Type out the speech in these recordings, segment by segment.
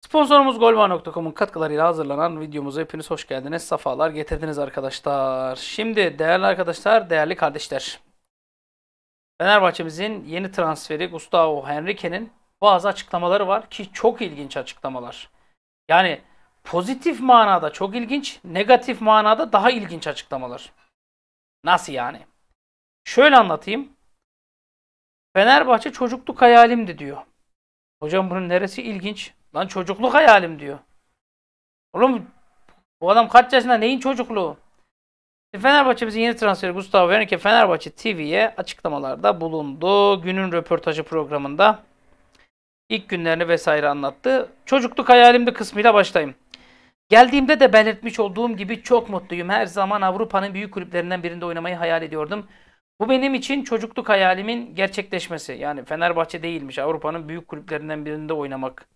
Sponsorumuz golba.com'un katkılarıyla hazırlanan videomuza hepiniz hoş geldiniz. Safalar getirdiniz arkadaşlar. Şimdi değerli arkadaşlar, değerli kardeşler. Fenerbahçe'mizin yeni transferi Gustavo Henrique'nin bazı açıklamaları var ki çok ilginç açıklamalar. Yani pozitif manada çok ilginç, negatif manada daha ilginç açıklamalar. Nasıl yani? Şöyle anlatayım. Fenerbahçe çocukluk hayalimdi diyor. Hocam bunun neresi ilginç? Lan çocukluk hayalim diyor. Oğlum bu adam kaç yaşında neyin çocukluğu? E, Fenerbahçe bizim yeni transferi Gustavo Wernicke Fenerbahçe TV'ye açıklamalarda bulundu. Günün röportajı programında ilk günlerini vesaire anlattı. Çocukluk hayalimdi kısmıyla başlayayım. Geldiğimde de belirtmiş olduğum gibi çok mutluyum. Her zaman Avrupa'nın büyük kulüplerinden birinde oynamayı hayal ediyordum. Bu benim için çocukluk hayalimin gerçekleşmesi. Yani Fenerbahçe değilmiş. Avrupa'nın büyük kulüplerinden birinde oynamak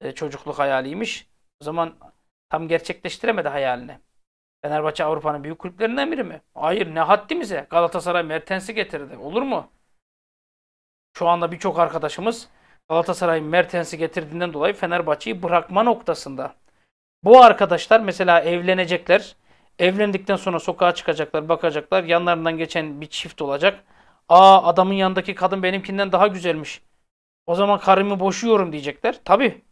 e, çocukluk hayaliymiş. O zaman tam gerçekleştiremedi hayalini. Fenerbahçe Avrupa'nın büyük kulüplerinden biri mi? Hayır ne haddimize. Galatasaray Mertens'i getirdi. Olur mu? Şu anda birçok arkadaşımız Galatasaray Mertens'i getirdiğinden dolayı Fenerbahçe'yi bırakma noktasında. Bu arkadaşlar mesela evlenecekler. Evlendikten sonra sokağa çıkacaklar, bakacaklar. Yanlarından geçen bir çift olacak. Aa adamın yanındaki kadın benimkinden daha güzelmiş. O zaman karımı boşuyorum diyecekler. Tabii.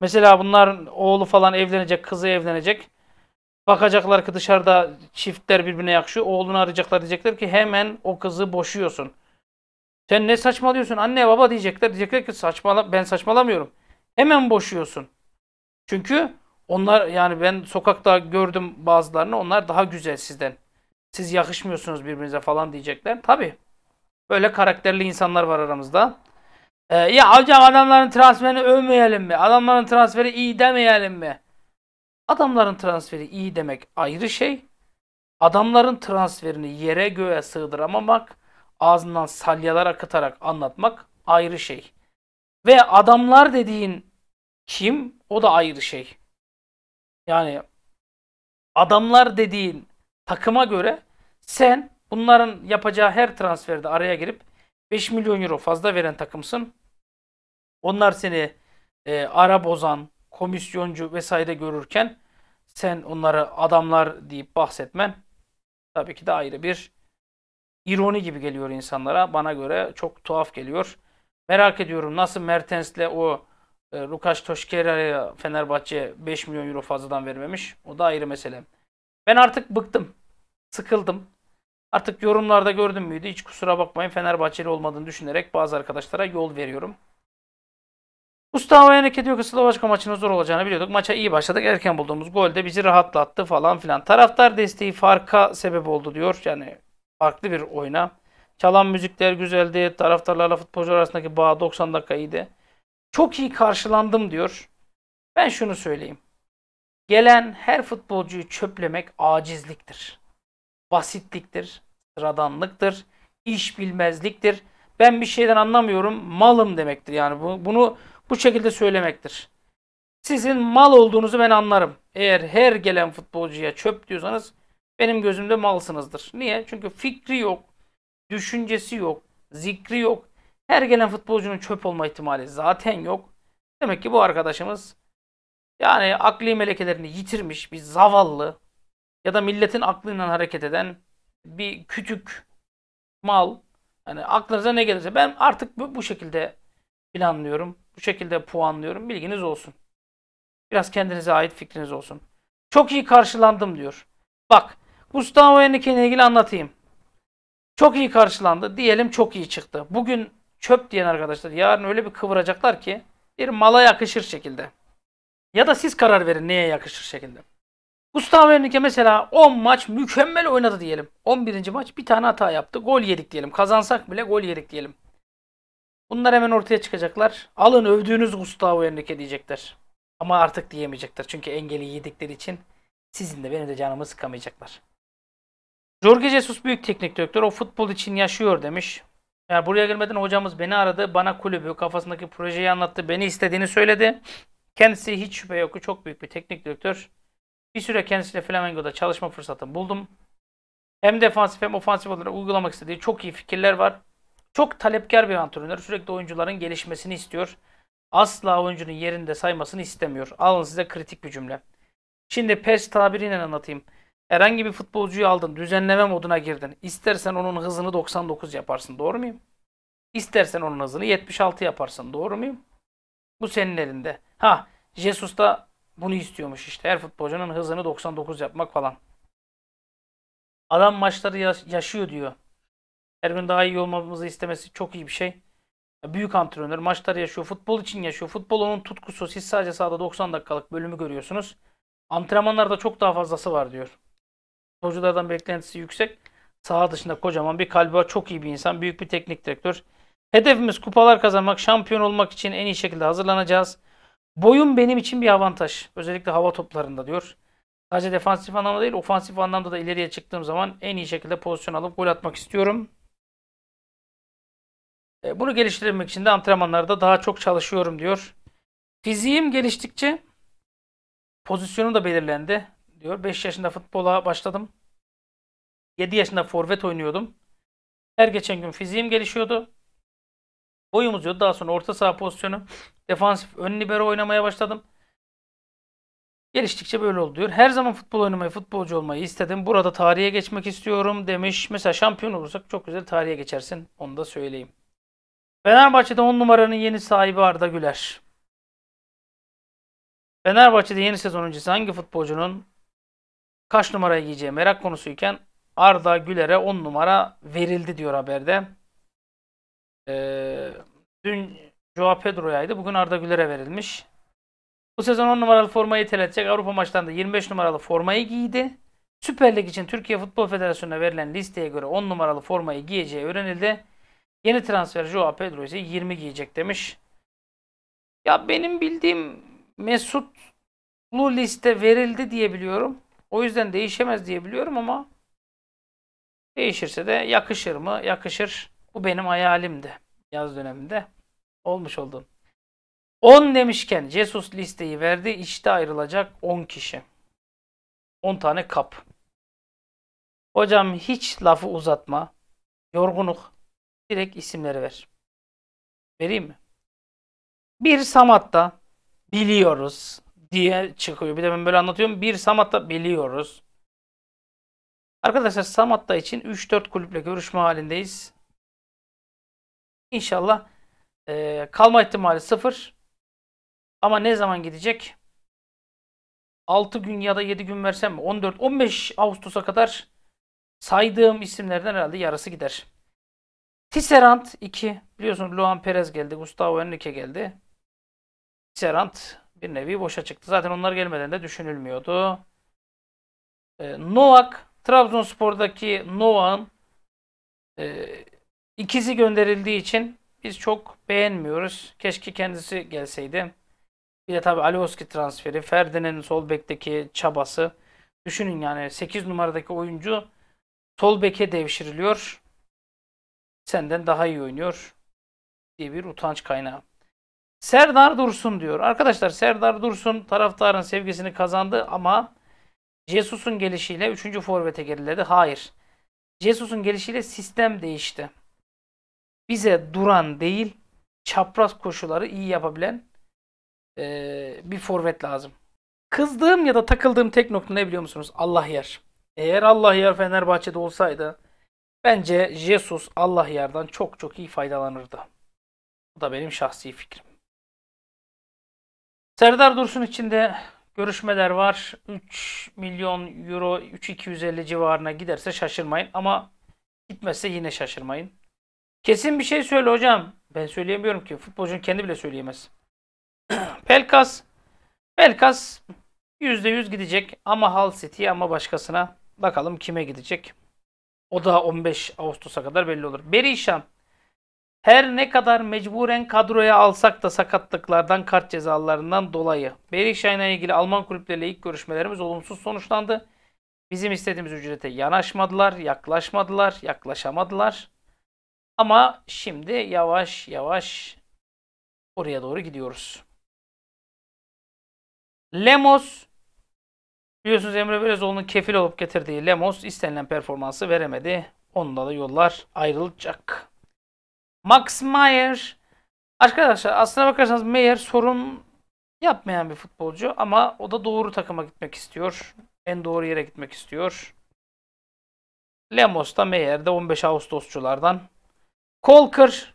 Mesela bunların oğlu falan evlenecek, kızı evlenecek. Bakacaklar ki dışarıda çiftler birbirine yakışıyor. Oğlunu arayacaklar diyecekler ki hemen o kızı boşuyorsun. Sen ne saçmalıyorsun anne baba diyecekler. Diyecekler ki saçmala ben saçmalamıyorum. Hemen boşuyorsun. Çünkü onlar yani ben sokakta gördüm bazılarını onlar daha güzel sizden. Siz yakışmıyorsunuz birbirinize falan diyecekler. Tabi. Böyle karakterli insanlar var aramızda. Ee, ya hocam adamların transferini övmeyelim mi? Adamların transferi iyi demeyelim mi? Adamların transferi iyi demek ayrı şey. Adamların transferini yere göğe sığdıramamak ağzından salyalar akıtarak anlatmak ayrı şey. Ve adamlar dediğin kim? O da ayrı şey. Yani adamlar dediğin takıma göre sen bunların yapacağı her transferde araya girip 5 milyon euro fazla veren takımsın. Onlar seni e, ara bozan, komisyoncu vesaire görürken sen onları adamlar deyip bahsetmen tabii ki de ayrı bir ironi gibi geliyor insanlara. Bana göre çok tuhaf geliyor. Merak ediyorum nasıl Mertens'le o e, Lukas Toşkera'ya Fenerbahçe 5 milyon euro fazladan vermemiş. O da ayrı mesele. Ben artık bıktım. Sıkıldım. Artık yorumlarda gördüm müydü? Hiç kusura bakmayın Fenerbahçeli olmadığını düşünerek bazı arkadaşlara yol veriyorum. Gustavo Henrique diyor ki Slovaçka maçının zor olacağını biliyorduk. Maça iyi başladık. Erken bulduğumuz gol de bizi rahatlattı falan filan. Taraftar desteği farka sebep oldu diyor. Yani farklı bir oyuna. Çalan müzikler güzeldi. Taraftarlarla futbolcular arasındaki bağ 90 dakika iyiydi. Çok iyi karşılandım diyor. Ben şunu söyleyeyim. Gelen her futbolcuyu çöplemek acizliktir. Basitliktir, sıradanlıktır, iş bilmezliktir. Ben bir şeyden anlamıyorum, malım demektir. Yani bu, bunu bu şekilde söylemektir. Sizin mal olduğunuzu ben anlarım. Eğer her gelen futbolcuya çöp diyorsanız benim gözümde malsınızdır. Niye? Çünkü fikri yok, düşüncesi yok, zikri yok. Her gelen futbolcunun çöp olma ihtimali zaten yok. Demek ki bu arkadaşımız yani akli melekelerini yitirmiş bir zavallı ya da milletin aklıyla hareket eden bir kütük mal. Yani aklınıza ne gelirse ben artık bu, bu şekilde planlıyorum. Bu şekilde puanlıyorum. Bilginiz olsun. Biraz kendinize ait fikriniz olsun. Çok iyi karşılandım diyor. Bak Gustavo Henrique ilgili anlatayım. Çok iyi karşılandı. Diyelim çok iyi çıktı. Bugün çöp diyen arkadaşlar yarın öyle bir kıvıracaklar ki bir mala yakışır şekilde. Ya da siz karar verin neye yakışır şekilde. Gustavo Henrique mesela 10 maç mükemmel oynadı diyelim. 11. maç bir tane hata yaptı. Gol yedik diyelim. Kazansak bile gol yedik diyelim. Bunlar hemen ortaya çıkacaklar. Alın övdüğünüz Gustavo Henrique diyecekler. Ama artık diyemeyecekler. Çünkü engeli yedikleri için sizin de benim de canımı sıkamayacaklar. Jorge Jesus büyük teknik direktör. O futbol için yaşıyor demiş. Yani buraya gelmeden hocamız beni aradı. Bana kulübü, kafasındaki projeyi anlattı. Beni istediğini söyledi. Kendisi hiç şüphe yok çok büyük bir teknik direktör. Bir süre kendisiyle Flamengo'da çalışma fırsatını buldum. Hem defansif hem ofansif olarak uygulamak istediği çok iyi fikirler var. Çok talepkar bir antrenör. Sürekli oyuncuların gelişmesini istiyor. Asla oyuncunun yerinde saymasını istemiyor. Alın size kritik bir cümle. Şimdi PES tabiriyle anlatayım. Herhangi bir futbolcuyu aldın, düzenleme moduna girdin. İstersen onun hızını 99 yaparsın, doğru muyum? İstersen onun hızını 76 yaparsın, doğru muyum? Bu senin elinde. Ha, Jesus da bunu istiyormuş işte. Her futbolcunun hızını 99 yapmak falan. Adam maçları yaşıyor diyor. Her gün daha iyi olmamızı istemesi çok iyi bir şey. Büyük antrenör maçları yaşıyor. Futbol için yaşıyor. Futbol onun tutkusu. Siz sadece sahada 90 dakikalık bölümü görüyorsunuz. Antrenmanlarda çok daha fazlası var diyor. Oyunculardan beklentisi yüksek. Saha dışında kocaman bir kalbi var. Çok iyi bir insan. Büyük bir teknik direktör. Hedefimiz kupalar kazanmak, şampiyon olmak için en iyi şekilde hazırlanacağız. Boyum benim için bir avantaj. Özellikle hava toplarında diyor. Sadece defansif anlamda değil, ofansif anlamda da ileriye çıktığım zaman en iyi şekilde pozisyon alıp gol atmak istiyorum. E, bunu geliştirmek için de antrenmanlarda daha çok çalışıyorum diyor. Fiziğim geliştikçe pozisyonum da belirlendi diyor. 5 yaşında futbola başladım. 7 yaşında forvet oynuyordum. Her geçen gün fiziğim gelişiyordu. Boyum uzuyordu. Daha sonra orta saha pozisyonu, defansif ön libero oynamaya başladım. Geliştikçe böyle oldu diyor. Her zaman futbol oynamayı, futbolcu olmayı istedim. Burada tarihe geçmek istiyorum demiş. Mesela şampiyon olursak çok güzel tarihe geçersin. Onu da söyleyeyim. Fenerbahçe'de 10 numaranın yeni sahibi Arda Güler. Fenerbahçe'de yeni sezon öncesi hangi futbolcunun kaç numarayı giyeceği merak konusuyken Arda Güler'e 10 numara verildi diyor haberde. Ee, dün Joao Pedro'yaydı. Bugün Arda Güler'e verilmiş. Bu sezon 10 numaralı formayı tel Avrupa maçlarında 25 numaralı formayı giydi. Süper Lig için Türkiye Futbol Federasyonu'na verilen listeye göre 10 numaralı formayı giyeceği öğrenildi. Yeni transfer Joao Pedro ise 20 giyecek demiş. Ya benim bildiğim Mesut Mesutlu liste verildi diye biliyorum. O yüzden değişemez diye biliyorum ama değişirse de yakışır mı? Yakışır. Bu benim hayalimdi yaz döneminde. Olmuş oldun. 10 demişken Jesus listeyi verdi. İşte ayrılacak 10 kişi. 10 tane kap. Hocam hiç lafı uzatma. Yorgunluk. Direkt isimleri ver. Vereyim mi? Bir Samat'ta biliyoruz diye çıkıyor. Bir de ben böyle anlatıyorum. Bir Samat'ta biliyoruz. Arkadaşlar Samat'ta için 3-4 kulüple görüşme halindeyiz. İnşallah e, kalma ihtimali sıfır. Ama ne zaman gidecek? 6 gün ya da 7 gün versem mi? 14-15 Ağustos'a kadar saydığım isimlerden herhalde yarısı gider. Tisserand 2. Biliyorsunuz Luan Perez geldi. Gustavo Henrique geldi. Tisserant bir nevi boşa çıktı. Zaten onlar gelmeden de düşünülmüyordu. E, Novak, Trabzonspor'daki Novak'ın e, ikisi gönderildiği için biz çok beğenmiyoruz. Keşke kendisi gelseydi. Bir de tabii Alioski transferi, Ferdinand'in sol bekteki çabası. Düşünün yani 8 numaradaki oyuncu sol beke devşiriliyor. Senden daha iyi oynuyor diye bir utanç kaynağı. Serdar Dursun diyor. Arkadaşlar Serdar Dursun taraftarın sevgisini kazandı ama Jesus'un gelişiyle 3. forvete geriledi. Hayır. Jesus'un gelişiyle sistem değişti. Bize duran değil, çapraz koşuları iyi yapabilen e, bir forvet lazım. Kızdığım ya da takıldığım tek nokta ne biliyor musunuz? Allah yer. Eğer Allah yer Fenerbahçe'de olsaydı bence Jesus Allah yerden çok çok iyi faydalanırdı. Bu da benim şahsi fikrim. Serdar Dursun için de görüşmeler var. 3 milyon euro 3250 civarına giderse şaşırmayın ama gitmezse yine şaşırmayın. Kesin bir şey söyle hocam. Ben söyleyemiyorum ki. Futbolcunun kendi bile söyleyemez. Pelkas Pelkas %100 gidecek ama Hull City'ye ama başkasına. Bakalım kime gidecek. O da 15 Ağustos'a kadar belli olur. Berişan her ne kadar mecburen kadroya alsak da sakatlıklardan kart cezalarından dolayı. Berikşayn'a ilgili Alman kulüpleriyle ilk görüşmelerimiz olumsuz sonuçlandı. Bizim istediğimiz ücrete yanaşmadılar, yaklaşmadılar, yaklaşamadılar. Ama şimdi yavaş yavaş oraya doğru gidiyoruz. Lemos biliyorsunuz Emre Belezoğlu'nun kefil olup getirdiği Lemos istenilen performansı veremedi. Onunla da yollar ayrılacak. Max Meyer. Arkadaşlar aslına bakarsanız Meyer sorun yapmayan bir futbolcu ama o da doğru takıma gitmek istiyor. En doğru yere gitmek istiyor. Lemos da Meyer de 15 Ağustosçulardan. Kolker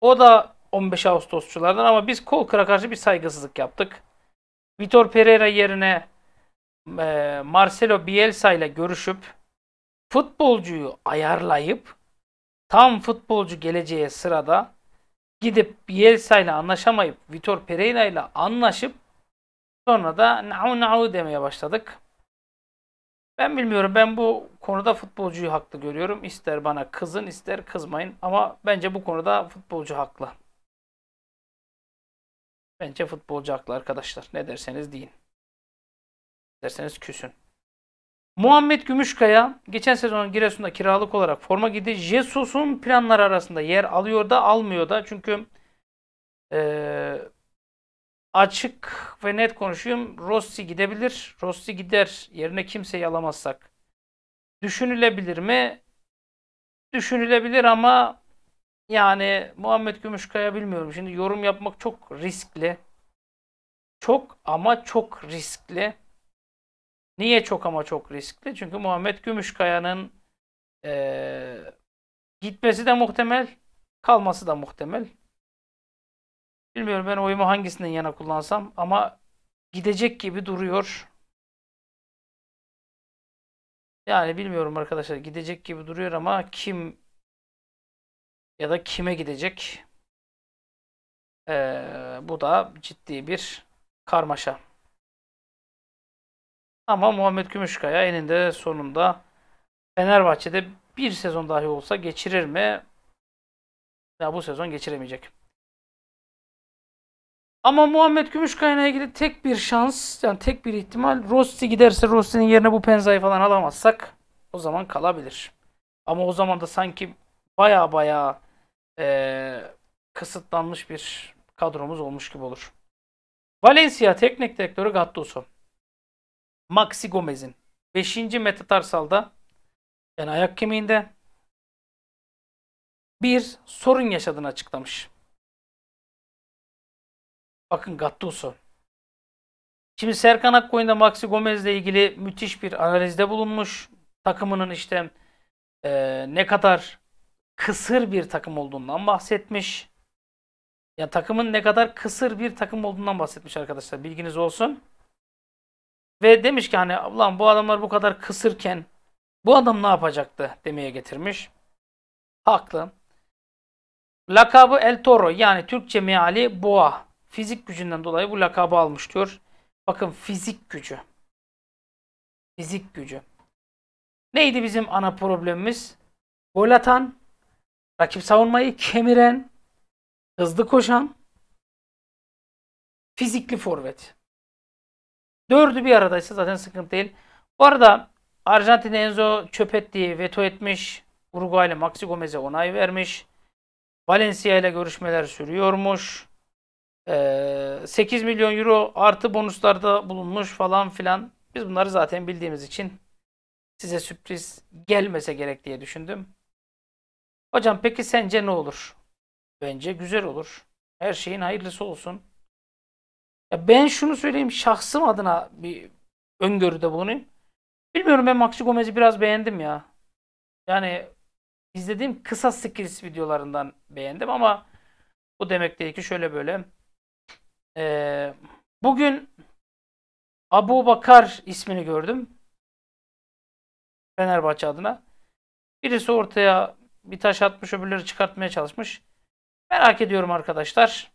o da 15 Ağustosçulardan ama biz Kolker'a karşı bir saygısızlık yaptık. Vitor Pereira yerine e, Marcelo Bielsa ile görüşüp futbolcuyu ayarlayıp Tam futbolcu geleceğe sırada gidip Bielsa ile anlaşamayıp Vitor Pereira ile anlaşıp sonra da nau nau demeye başladık. Ben bilmiyorum. Ben bu konuda futbolcuyu haklı görüyorum. İster bana kızın ister kızmayın. Ama bence bu konuda futbolcu haklı. Bence futbolcu haklı arkadaşlar. Ne derseniz deyin. derseniz küsün. Muhammed Gümüşkaya geçen sezon Giresun'da kiralık olarak forma giydi. Jesus'un planları arasında yer alıyor da almıyor da. Çünkü e, açık ve net konuşayım. Rossi gidebilir. Rossi gider. Yerine kimseyi alamazsak. Düşünülebilir mi? Düşünülebilir ama yani Muhammed Gümüşkaya bilmiyorum. Şimdi yorum yapmak çok riskli. Çok ama çok riskli. Niye çok ama çok riskli? Çünkü Muhammed Gümüşkaya'nın e, gitmesi de muhtemel, kalması da muhtemel. Bilmiyorum ben oyumu hangisinden yana kullansam ama gidecek gibi duruyor. Yani bilmiyorum arkadaşlar gidecek gibi duruyor ama kim ya da kime gidecek? Ee, bu da ciddi bir karmaşa. Ama Muhammed Gümüşkaya eninde sonunda Fenerbahçe'de bir sezon dahi olsa geçirir mi? Ya bu sezon geçiremeyecek. Ama Muhammed Gümüşkaya'yla ilgili tek bir şans, yani tek bir ihtimal Rossi giderse Rossi'nin yerine bu Penza'yı falan alamazsak o zaman kalabilir. Ama o zaman da sanki baya baya e, kısıtlanmış bir kadromuz olmuş gibi olur. Valencia teknik direktörü Gattuso. Maxi Gomez'in 5. metatarsalda yani ayak kemiğinde bir sorun yaşadığını açıklamış. Bakın Gattuso. Şimdi Serkan Akkoyun da Maxi Gomez'le ilgili müthiş bir analizde bulunmuş. Takımının işte e, ne kadar kısır bir takım olduğundan bahsetmiş. Ya takımın ne kadar kısır bir takım olduğundan bahsetmiş arkadaşlar. Bilginiz olsun. Ve demiş ki hani ablam bu adamlar bu kadar kısırken bu adam ne yapacaktı demeye getirmiş. Haklı. Lakabı El Toro yani Türkçe meali boğa. Fizik gücünden dolayı bu lakabı almış diyor. Bakın fizik gücü. Fizik gücü. Neydi bizim ana problemimiz? Gol atan, rakip savunmayı kemiren, hızlı koşan, fizikli forvet. Dördü bir aradaysa zaten sıkıntı değil. Bu arada Arjantin Enzo Çöpetti'yi veto etmiş. Uruguay ile Maxi Gomez'e onay vermiş. Valencia ile görüşmeler sürüyormuş. 8 ee, milyon euro artı bonuslarda bulunmuş falan filan. Biz bunları zaten bildiğimiz için size sürpriz gelmese gerek diye düşündüm. Hocam peki sence ne olur? Bence güzel olur. Her şeyin hayırlısı olsun. Ya ben şunu söyleyeyim şahsım adına bir öngörüde bulunayım. Bilmiyorum ben Maxi Gomez'i biraz beğendim ya. Yani izlediğim kısa skills videolarından beğendim ama bu demek değil ki şöyle böyle. Ee, bugün Abu Bakar ismini gördüm. Fenerbahçe adına. Birisi ortaya bir taş atmış öbürleri çıkartmaya çalışmış. Merak ediyorum arkadaşlar.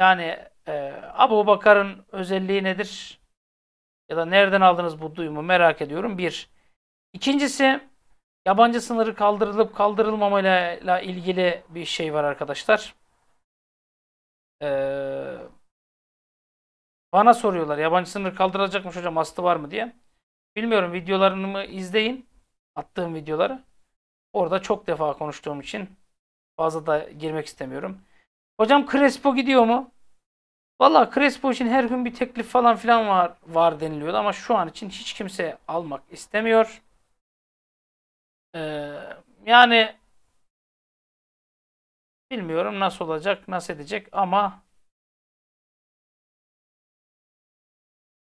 Yani ee, Abu Bakar'ın özelliği nedir? Ya da nereden aldınız bu duyumu merak ediyorum. Bir. İkincisi yabancı sınırı kaldırılıp kaldırılmamayla ilgili bir şey var arkadaşlar. Ee, bana soruyorlar yabancı sınır kaldırılacakmış hocam astı var mı diye. Bilmiyorum videolarımı izleyin. Attığım videoları. Orada çok defa konuştuğum için fazla da girmek istemiyorum. Hocam Crespo gidiyor mu? Valla Crespo için her gün bir teklif falan filan var, var deniliyordu ama şu an için hiç kimse almak istemiyor. Ee, yani bilmiyorum nasıl olacak, nasıl edecek ama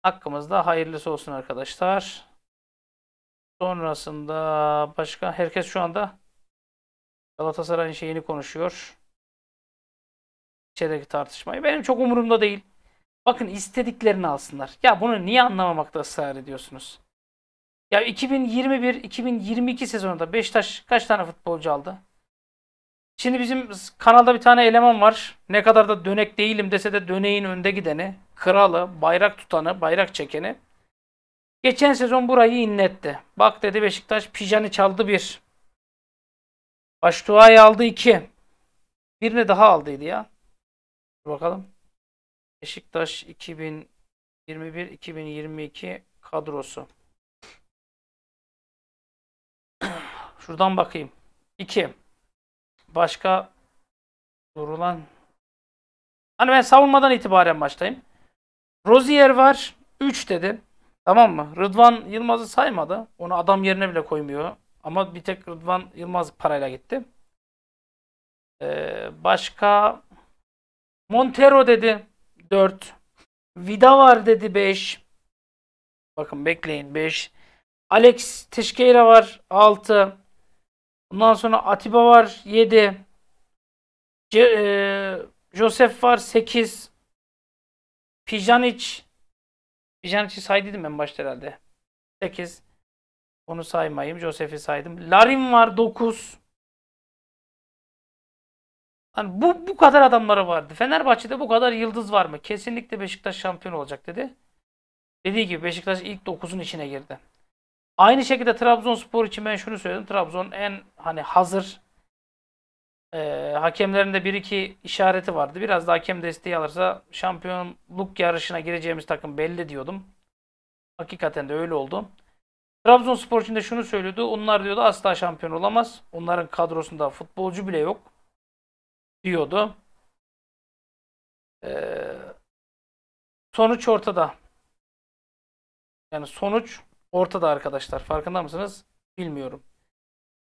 hakkımızda hayırlısı olsun arkadaşlar. Sonrasında başka herkes şu anda Galatasaray'ın şeyini konuşuyor içerideki tartışmayı. Benim çok umurumda değil. Bakın istediklerini alsınlar. Ya bunu niye anlamamakta ısrar ediyorsunuz? Ya 2021-2022 sezonunda Beşiktaş kaç tane futbolcu aldı? Şimdi bizim kanalda bir tane eleman var. Ne kadar da dönek değilim dese de döneğin önde gideni, kralı, bayrak tutanı, bayrak çekeni. Geçen sezon burayı inletti. Bak dedi Beşiktaş Pijani çaldı bir. Baştuğa'yı aldı iki. Birini daha aldıydı ya. Bakalım. Beşiktaş 2021-2022 kadrosu. Şuradan bakayım. 2. Başka durulan Hani ben savunmadan itibaren başlayayım. Rozier var. 3 dedi. Tamam mı? Rıdvan Yılmaz'ı saymadı. Onu adam yerine bile koymuyor. Ama bir tek Rıdvan Yılmaz parayla gitti. Ee, başka Montero dedi 4. Vida var dedi 5. Bakın bekleyin 5. Alex Teixeira var 6. Bundan sonra Atiba var 7. C e Josef var 8. Pjanic Pjanic'i saydım en başta herhalde. 8. Onu saymayayım. Josef'i saydım. Larin var 9. Hani bu, bu kadar adamları vardı. Fenerbahçe'de bu kadar yıldız var mı? Kesinlikle Beşiktaş şampiyon olacak dedi. Dediği gibi Beşiktaş ilk 9'un içine girdi. Aynı şekilde Trabzonspor için ben şunu söyledim. Trabzon en hani hazır e, hakemlerinde bir iki işareti vardı. Biraz da hakem desteği alırsa şampiyonluk yarışına gireceğimiz takım belli diyordum. Hakikaten de öyle oldu. Trabzonspor için de şunu söylüyordu. Onlar diyordu asla şampiyon olamaz. Onların kadrosunda futbolcu bile yok diyordu. Ee, sonuç ortada. Yani sonuç ortada arkadaşlar. Farkında mısınız? Bilmiyorum.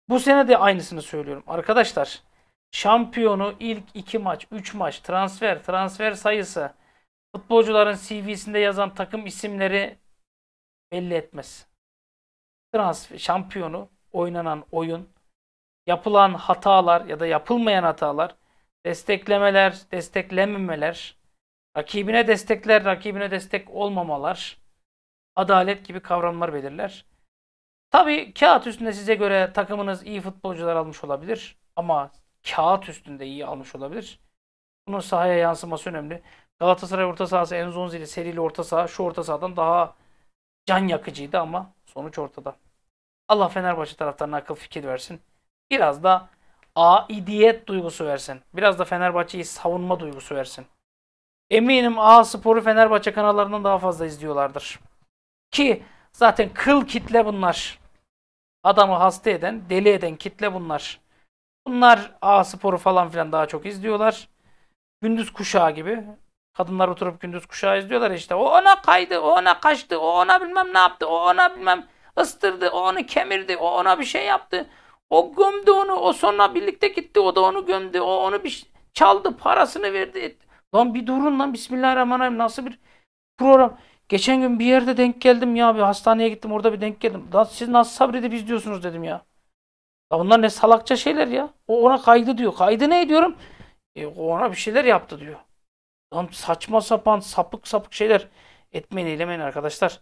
Bu sene de aynısını söylüyorum. Arkadaşlar şampiyonu ilk 2 maç, 3 maç, transfer, transfer sayısı, futbolcuların CV'sinde yazan takım isimleri belli etmez. Transfer, şampiyonu, oynanan oyun, yapılan hatalar ya da yapılmayan hatalar desteklemeler, desteklememeler, rakibine destekler, rakibine destek olmamalar, adalet gibi kavramlar belirler. Tabii kağıt üstünde size göre takımınız iyi futbolcular almış olabilir ama kağıt üstünde iyi almış olabilir. Bunun sahaya yansıması önemli. Galatasaray orta sahası Enzonzi ile serili orta saha şu orta sahadan daha can yakıcıydı ama sonuç ortada. Allah Fenerbahçe taraftarına akıl fikir versin. Biraz da aidiyet duygusu versin. Biraz da Fenerbahçe'yi savunma duygusu versin. Eminim A Spor'u Fenerbahçe kanallarından daha fazla izliyorlardır. Ki zaten kıl kitle bunlar. Adamı hasta eden, deli eden kitle bunlar. Bunlar A Spor'u falan filan daha çok izliyorlar. Gündüz kuşağı gibi. Kadınlar oturup gündüz kuşağı izliyorlar işte. O ona kaydı, o ona kaçtı, o ona bilmem ne yaptı, o ona bilmem ıstırdı, o onu kemirdi, o ona bir şey yaptı. O gömdü onu. O sonra birlikte gitti. O da onu gömdü. O onu bir çaldı. Parasını verdi. Etti. Lan bir durun lan. Bismillahirrahmanirrahim. Nasıl bir program? Geçen gün bir yerde denk geldim ya. Bir hastaneye gittim. Orada bir denk geldim. Lan siz nasıl sabredip izliyorsunuz dedim ya. Ya bunlar ne salakça şeyler ya. O ona kaydı diyor. Kaydı ne diyorum? E, ona bir şeyler yaptı diyor. Lan saçma sapan sapık sapık şeyler etmeyin eylemeyin arkadaşlar.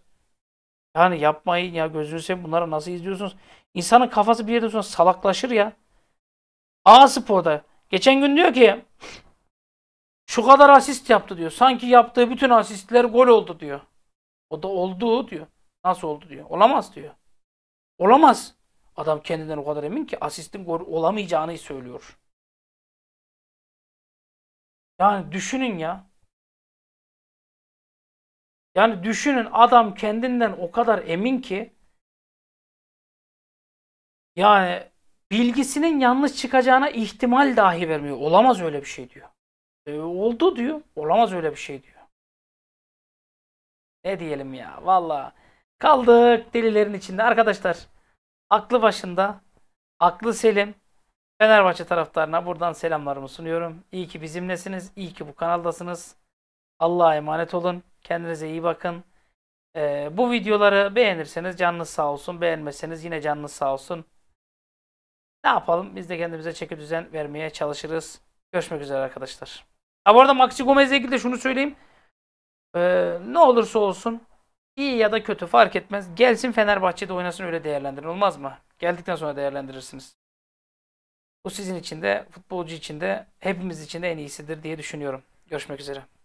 Yani yapmayın ya gözünü seveyim bunlara nasıl izliyorsunuz? İnsanın kafası bir yerde sonra salaklaşır ya. A sporda. Geçen gün diyor ki şu kadar asist yaptı diyor. Sanki yaptığı bütün asistler gol oldu diyor. O da oldu diyor. Nasıl oldu diyor. Olamaz diyor. Olamaz. Adam kendinden o kadar emin ki asistin gol olamayacağını söylüyor. Yani düşünün ya. Yani düşünün adam kendinden o kadar emin ki yani bilgisinin yanlış çıkacağına ihtimal dahi vermiyor. Olamaz öyle bir şey diyor. E, oldu diyor. Olamaz öyle bir şey diyor. Ne diyelim ya valla. Kaldık delilerin içinde. Arkadaşlar aklı başında aklı selim Fenerbahçe taraftarına buradan selamlarımı sunuyorum. İyi ki bizimlesiniz. İyi ki bu kanaldasınız. Allah'a emanet olun. Kendinize iyi bakın. Ee, bu videoları beğenirseniz canınız sağ olsun. Beğenmezseniz yine canınız sağ olsun ne yapalım? Biz de kendimize çeki düzen vermeye çalışırız. Görüşmek üzere arkadaşlar. Ha bu arada Maxi Gomez'le ilgili de şunu söyleyeyim. Ee, ne olursa olsun iyi ya da kötü fark etmez. Gelsin Fenerbahçe'de oynasın öyle değerlendirin olmaz mı? Geldikten sonra değerlendirirsiniz. Bu sizin için de futbolcu için de hepimiz için de en iyisidir diye düşünüyorum. Görüşmek üzere.